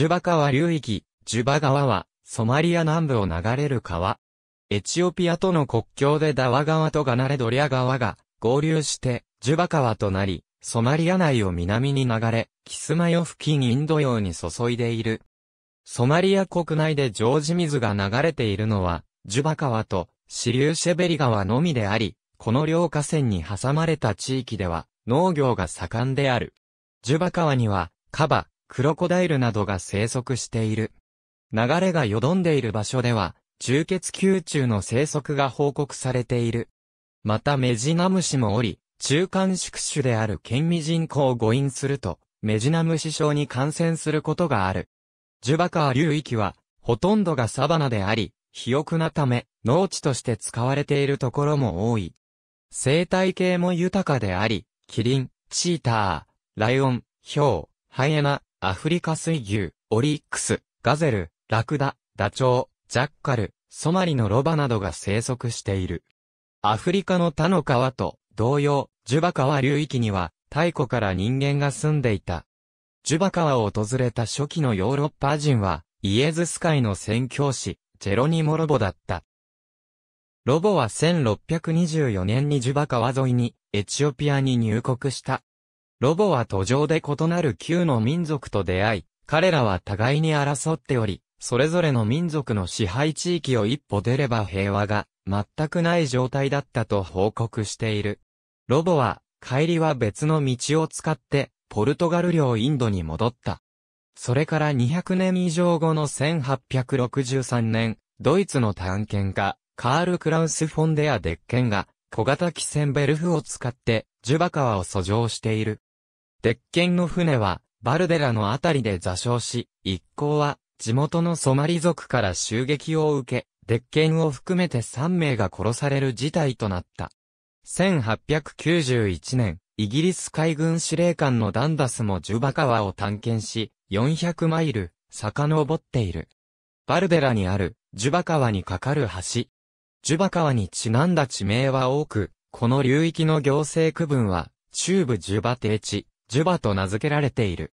ジュバ川流域、ジュバ川は、ソマリア南部を流れる川。エチオピアとの国境でダワ川とガナレドリア川が合流して、ジュバ川となり、ソマリア内を南に流れ、キスマヨ付近インド洋に注いでいる。ソマリア国内で常時水が流れているのは、ジュバ川と支流シェベリ川のみであり、この両河川に挟まれた地域では、農業が盛んである。ジュバ川には、カバ、クロコダイルなどが生息している。流れがよどんでいる場所では、中血球虫の生息が報告されている。またメジナムシもおり、中間宿主である県民人口を誤飲すると、メジナムシ症に感染することがある。ジュバカー流域は、ほとんどがサバナであり、肥沃なため、農地として使われているところも多い。生態系も豊かであり、キリン、チーター、ライオン、ヒョウ、ハイエナ、アフリカ水牛、オリックス、ガゼル、ラクダ、ダチョウ、ジャッカル、ソマリのロバなどが生息している。アフリカの他の川と同様、ジュバ川流域には太古から人間が住んでいた。ジュバ川を訪れた初期のヨーロッパ人はイエズス会の宣教師、ジェロニモ・ロボだった。ロボは1624年にジュバ川沿いにエチオピアに入国した。ロボは途上で異なる旧の民族と出会い、彼らは互いに争っており、それぞれの民族の支配地域を一歩出れば平和が全くない状態だったと報告している。ロボは、帰りは別の道を使って、ポルトガル領インドに戻った。それから200年以上後の1863年、ドイツの探検家、カール・クラウス・フォンデア・デッケンが、小型機船ベルフを使って、ジュバ川を遡上している。鉄拳の船は、バルデラのあたりで座礁し、一行は、地元のソマリ族から襲撃を受け、鉄拳を含めて3名が殺される事態となった。1891年、イギリス海軍司令官のダンダスもジュバ川を探検し、400マイル、遡っている。バルデラにある、ジュバ川に架かる橋。ジュバ川にちなんだ地名は多く、この流域の行政区分は、中部ジュバ定地、ジュバと名付けられている。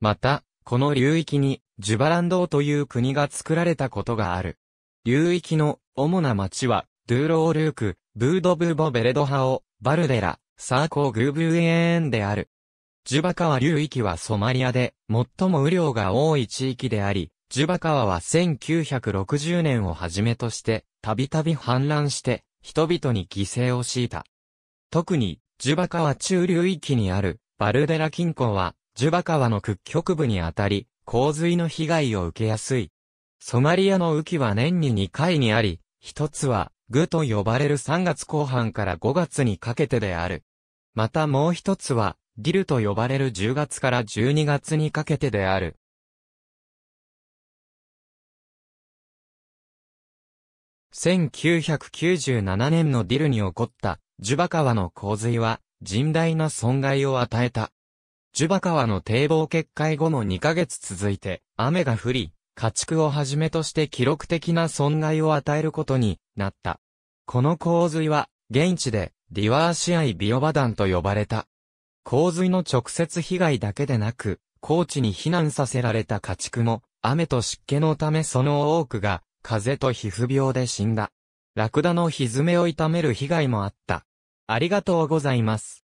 また、この流域に、ジュバランドという国が作られたことがある。流域の主な町は、ドゥーロールーク、ブードブーボベレドハオ、バルデラ、サーコーグーブーエーンである。ジュバ川流域はソマリアで最も雨量が多い地域であり、ジュバ川は1960年をはじめとして、たびたび氾濫して、人々に犠牲を強いた。特に、ジュバ川中流域にあるバルデラ近郊は、ジュバ川の屈曲部にあたり、洪水の被害を受けやすい。ソマリアの雨季は年に2回にあり、一つは、グと呼ばれる3月後半から5月にかけてである。またもう一つは、ディルと呼ばれる10月から12月にかけてである。1997年のディルに起こった、ジュバ川の洪水は、甚大な損害を与えた。ジュバ川の堤防決壊後も2ヶ月続いて雨が降り、家畜をはじめとして記録的な損害を与えることになった。この洪水は現地でリワーシアイビオバダンと呼ばれた。洪水の直接被害だけでなく、高地に避難させられた家畜も雨と湿気のためその多くが風邪と皮膚病で死んだ。ラクダの蹄を痛める被害もあった。ありがとうございます。